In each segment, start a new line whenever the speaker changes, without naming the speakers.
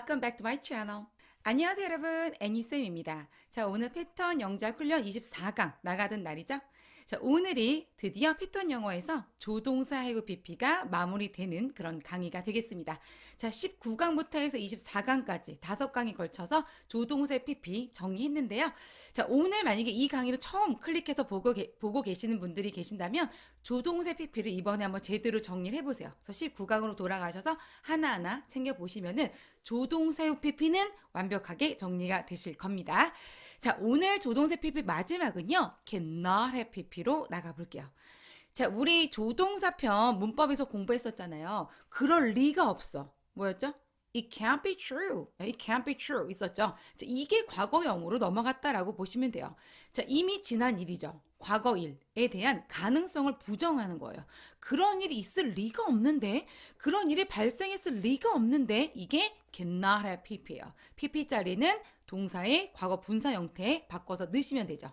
Welcome back to my channel. 안녕하세요 여러분 애니쌤입니다. 자 오늘 패턴 영작 훈련 24강 나가던 날이죠. 자, 오늘이 드디어 패턴 영어에서 조동사 해구 BP가 마무리되는 그런 강의가 되겠습니다. 자, 19강부터 해서 24강까지 5강에 걸쳐서 조동사 PP 정리했는데요. 자, 오늘 만약에 이 강의를 처음 클릭해서 보고, 게, 보고 계시는 분들이 계신다면 조동사 PP를 이번에 한번 제대로 정리를 해보세요. 그래서 19강으로 돌아가셔서 하나하나 챙겨보시면은 조동사 해구 PP는 완벽하게 정리가 되실 겁니다. 자, 오늘 조동사 PP 마지막은요. cannot have PP로 나가볼게요. 자, 우리 조동사 편 문법에서 공부했었잖아요. 그럴 리가 없어. 뭐였죠? It can't be true. It can't be true. 있었죠. 자, 이게 과거형으로 넘어갔다라고 보시면 돼요. 자, 이미 지난 일이죠. 과거 일에 대한 가능성을 부정하는 거예요. 그런 일이 있을 리가 없는데, 그런 일이 발생했을 리가 없는데, 이게 cannot have pp예요. pp 짜리는 동사의 과거 분사 형태에 바꿔서 넣으시면 되죠.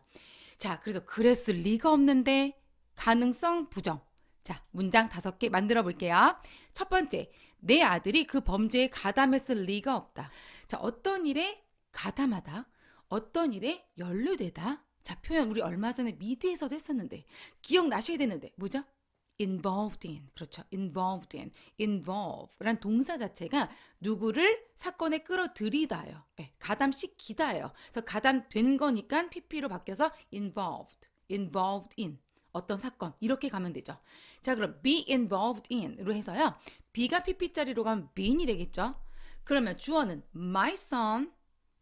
자, 그래서 그랬을 리가 없는데, 가능성 부정. 자, 문장 다섯 개 만들어 볼게요. 첫 번째, 내 아들이 그 범죄에 가담했을 리가 없다. 자, 어떤 일에 가담하다, 어떤 일에 연루되다. 자, 표현 우리 얼마 전에 미드에서도 했었는데 기억나셔야 되는데 뭐죠? involved in 그렇죠. involved in involve란 동사 자체가 누구를 사건에 끌어들이다요. 네, 가담시키다요. 그래서 가담된 거니까 pp로 바뀌어서 involved involved in 어떤 사건 이렇게 가면 되죠. 자 그럼 be involved in으로 해서요. be가 pp자리로 가면 been이 되겠죠. 그러면 주어는 my son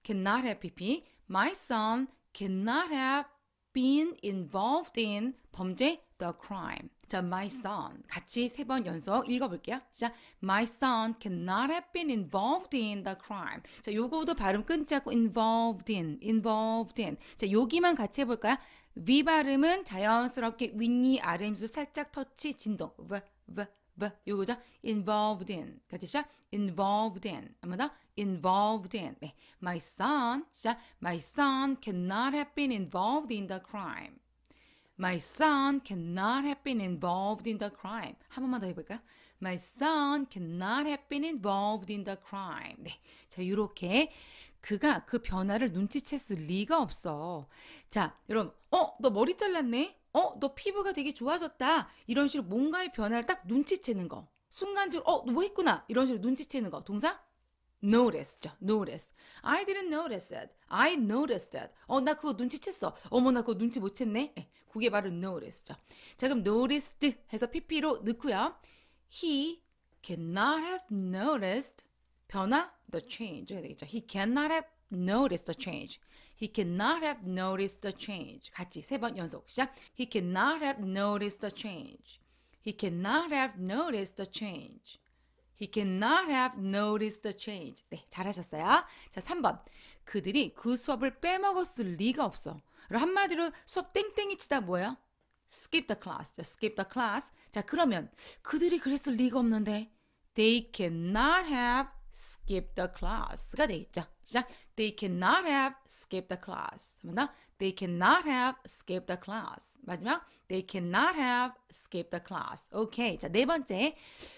cannot have pp, my son cannot have been involved in 범죄 the crime. 자, my son 같이 세 번 연속 읽어볼게요. 자, my son cannot have been involved in the crime. 자, 요거도 발음 끊지 않고 involved in, involved in. 자, 여기만 같이 해볼까요? 위 발음은 자연스럽게 윗니 아래임수 살짝 터치 진동. v, v, v. 요거죠? involved in. 같이 시작. involved in. 한번 더. involved in. 네. my son. 자, my son cannot have been involved in the crime. My son cannot have been involved in the crime. 한 번만 더해볼까 My son cannot have been involved in the crime. 네. 자, 이렇게 그가 그 변화를 눈치챘을 리가 없어. 자, 여러분, 어, 너 머리 잘랐네? 어, 너 피부가 되게 좋아졌다. 이런 식으로 뭔가의 변화를 딱 눈치채는 거. 순간적으로, 어, 너 뭐 했구나. 이런 식으로 눈치채는 거. 동사? noticed, noticed. I didn't notice it. I noticed that. 어, 나 그거 눈치챘어. 어머, 나 그거 눈치 못 챘네. 예, 그게 바로 noticed. 자, 그럼 noticed 해서 pp로 넣고요. He cannot have noticed 변화, the change. 되겠죠. He cannot have noticed the change. He cannot have noticed the change. 같이 세 번 연속 시작. He cannot have noticed the change. He cannot have noticed the change. He cannot have noticed the change. 네, 잘하셨어요. 자, 3번. 그들이 그 수업을 빼먹었을 리가 없어. 한마디로 수업 땡땡이 치다 뭐예요? skip the class. 자, skip the class. 자, 그러면 그들이 그랬을 리가 없는데 they cannot have skip the class가 되겠죠. 시 They cannot have s k i p e d the class. 한번 They cannot have s k i p the class. 마지막. They cannot have s k i p the class. 오케이. 자, 네 번째.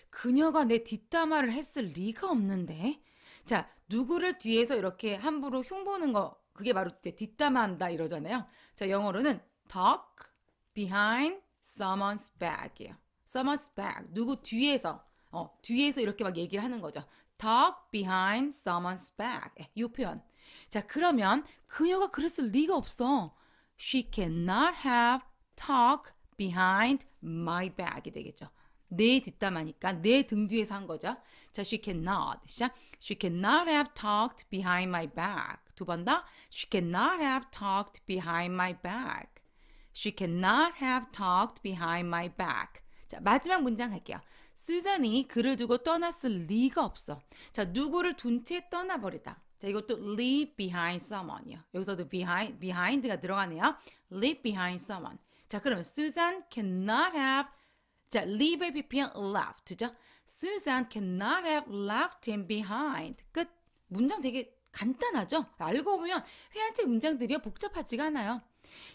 그녀가 내 뒷담화를 했을 리가 없는데. 자, 누구를 뒤에서 이렇게 함부로 흉보는 거. 그게 바로 이제 뒷담화한다 이러잖아요. 자, 영어로는 talk behind someone's back이에요. someone's back. 누구 뒤에서 어, 뒤에서 이렇게 막 얘기를 하는 거죠. talk behind someone's back. 이 표현. 자, 그러면 그녀가 그랬을 리가 없어. She cannot have talk behind my back이 되겠죠. 내 뒷담화니까 내 등 뒤에서 한 거죠. 자, she cannot. 시작. She cannot have talked behind my back. 두번 더. She cannot have talked behind my back. She cannot have talked behind my back. 자, 마지막 문장 할게요. 수잔이 그를 두고 떠났을 리가 없어. 자, 누구를 둔 채 떠나버리다. 자, 이것도 leave behind someone이요. 여기서도 behind, behind가 들어가네요. leave behind someone. 자, 그러면 Susan cannot have 자, leave의 비피한 left죠. Susan cannot have left him behind. 끝. 문장 되게 간단하죠? 알고 보면 회화책 문장들이 복잡하지가 않아요.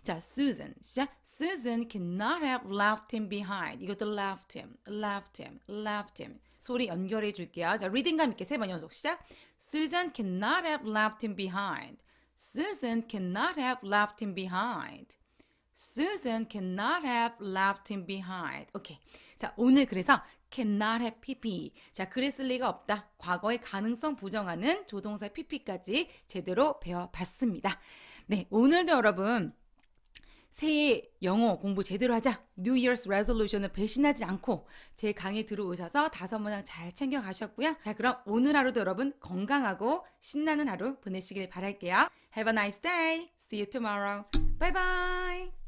자, Susan. 자, Susan cannot have left him behind. 이것도 left him, left him, left him. 소리 연결해 줄게요. 자, 리딩감 있게 세번 연속 시작. Susan cannot have left him behind. Susan cannot have left him behind. Susan cannot have left him behind. 오케이. 자, 오늘 그래서 cannot have pp. 자, 그랬을 리가 없다. 과거의 가능성 부정하는 조동사 pp까지 제대로 배워봤습니다. 네, 오늘도 여러분 새해 영어 공부 제대로 하자. New Year's Resolution을 배신하지 않고 제 강의 들어오셔서 다섯 문장잘 챙겨가셨고요. 자, 그럼 오늘 하루도 여러분 건강하고 신나는 하루 보내시길 바랄게요. Have a nice day. See you tomorrow. Bye bye.